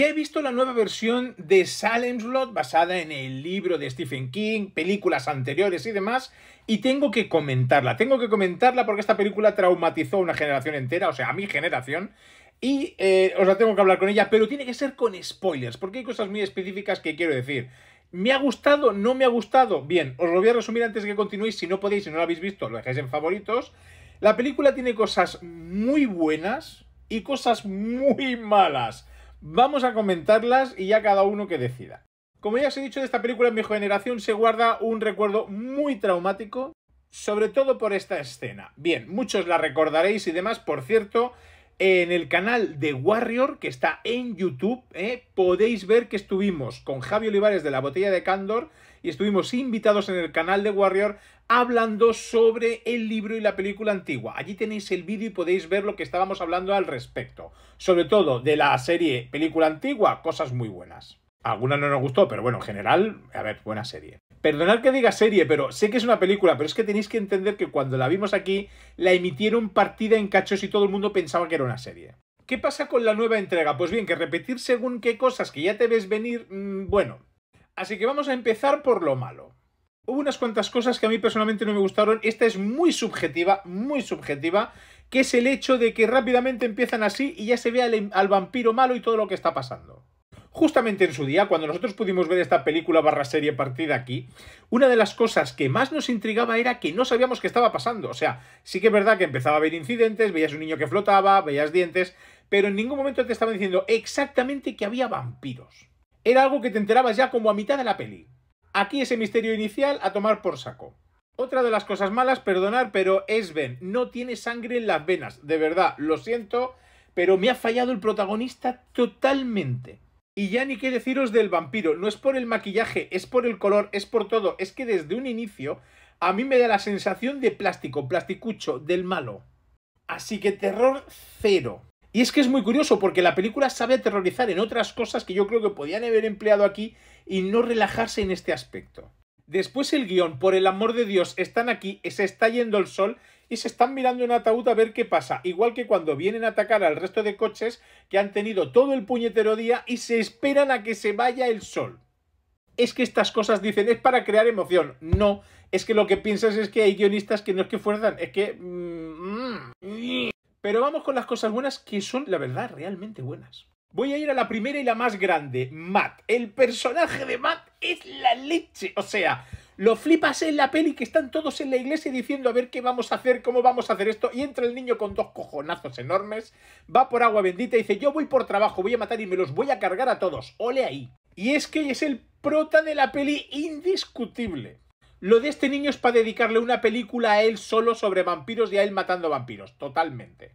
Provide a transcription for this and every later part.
Ya he visto la nueva versión de Salem's Lot basada en el libro de Stephen King, películas anteriores y demás, y tengo que comentarla. Tengo que comentarla porque esta película traumatizó a una generación entera, o sea, a mi generación, y eh, os la tengo que hablar con ella, pero tiene que ser con spoilers, porque hay cosas muy específicas que quiero decir. ¿Me ha gustado? ¿No me ha gustado? Bien, os lo voy a resumir antes que continuéis. Si no podéis, si no lo habéis visto, lo dejáis en favoritos. La película tiene cosas muy buenas y cosas muy malas. Vamos a comentarlas y ya cada uno que decida. Como ya os he dicho, de esta película en mi generación se guarda un recuerdo muy traumático, sobre todo por esta escena. Bien, muchos la recordaréis y demás, por cierto, en el canal de Warrior, que está en YouTube, ¿eh? podéis ver que estuvimos con Javi Olivares de la Botella de Cándor y estuvimos invitados en el canal de Warrior hablando sobre el libro y la película antigua. Allí tenéis el vídeo y podéis ver lo que estábamos hablando al respecto. Sobre todo de la serie película antigua, cosas muy buenas. Algunas no nos gustó, pero bueno, en general, a ver, buena serie. Perdonad que diga serie, pero sé que es una película, pero es que tenéis que entender que cuando la vimos aquí, la emitieron partida en cachos y todo el mundo pensaba que era una serie. ¿Qué pasa con la nueva entrega? Pues bien, que repetir según qué cosas que ya te ves venir, mm, bueno. Así que vamos a empezar por lo malo. Hubo unas cuantas cosas que a mí personalmente no me gustaron. Esta es muy subjetiva, muy subjetiva, que es el hecho de que rápidamente empiezan así y ya se ve al em, vampiro malo y todo lo que está pasando justamente en su día, cuando nosotros pudimos ver esta película barra serie partida aquí, una de las cosas que más nos intrigaba era que no sabíamos qué estaba pasando. O sea, sí que es verdad que empezaba a haber incidentes, veías un niño que flotaba, veías dientes, pero en ningún momento te estaban diciendo exactamente que había vampiros. Era algo que te enterabas ya como a mitad de la peli. Aquí ese misterio inicial a tomar por saco. Otra de las cosas malas, perdonar, pero es Ben. no tiene sangre en las venas. De verdad, lo siento, pero me ha fallado el protagonista totalmente. Y ya ni qué deciros del vampiro. No es por el maquillaje, es por el color, es por todo. Es que desde un inicio a mí me da la sensación de plástico, plasticucho, del malo. Así que terror cero. Y es que es muy curioso porque la película sabe aterrorizar en otras cosas que yo creo que podían haber empleado aquí y no relajarse en este aspecto. Después el guión, por el amor de Dios, están aquí, se está yendo el sol y se están mirando en ataúd a ver qué pasa. Igual que cuando vienen a atacar al resto de coches que han tenido todo el puñetero día y se esperan a que se vaya el sol. Es que estas cosas dicen es para crear emoción. No, es que lo que piensas es que hay guionistas que no es que fuerzan, es que... Mm, mm. Pero vamos con las cosas buenas que son, la verdad, realmente buenas. Voy a ir a la primera y la más grande, Matt. El personaje de Matt es la leche. O sea, lo flipas en la peli que están todos en la iglesia diciendo a ver qué vamos a hacer, cómo vamos a hacer esto. Y entra el niño con dos cojonazos enormes, va por agua bendita y dice, yo voy por trabajo, voy a matar y me los voy a cargar a todos. Ole ahí. Y es que es el prota de la peli indiscutible. Lo de este niño es para dedicarle una película a él solo sobre vampiros y a él matando vampiros, totalmente.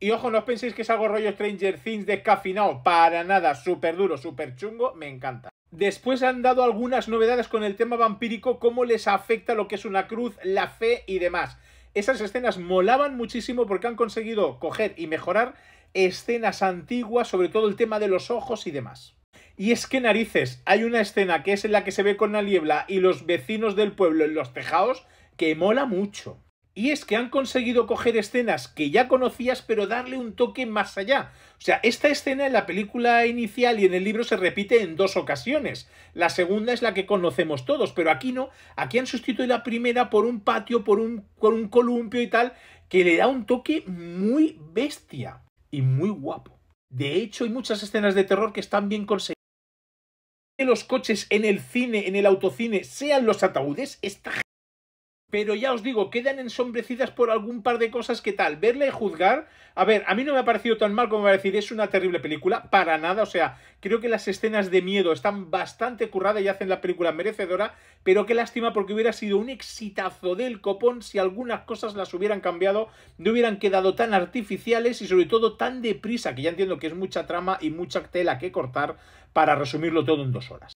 Y ojo, no os penséis que es algo rollo Stranger Things descafinado, para nada, súper duro, súper chungo, me encanta. Después han dado algunas novedades con el tema vampírico, cómo les afecta lo que es una cruz, la fe y demás. Esas escenas molaban muchísimo porque han conseguido coger y mejorar escenas antiguas, sobre todo el tema de los ojos y demás. Y es que narices, hay una escena que es en la que se ve con la niebla y los vecinos del pueblo en los tejados que mola mucho. Y es que han conseguido coger escenas que ya conocías, pero darle un toque más allá. O sea, esta escena en la película inicial y en el libro se repite en dos ocasiones. La segunda es la que conocemos todos, pero aquí no. Aquí han sustituido la primera por un patio, por un, columpio y tal, que le da un toque muy bestia y muy guapo. De hecho, hay muchas escenas de terror que están bien conseguidas. Que los coches en el cine, en el autocine, sean los ataúdes, está pero ya os digo, quedan ensombrecidas por algún par de cosas que tal. Verla y juzgar, a ver, a mí no me ha parecido tan mal como va a decir, es una terrible película, para nada, o sea, creo que las escenas de miedo están bastante curradas y hacen la película merecedora, pero qué lástima porque hubiera sido un exitazo del copón si algunas cosas las hubieran cambiado, no hubieran quedado tan artificiales y sobre todo tan deprisa, que ya entiendo que es mucha trama y mucha tela que cortar para resumirlo todo en dos horas.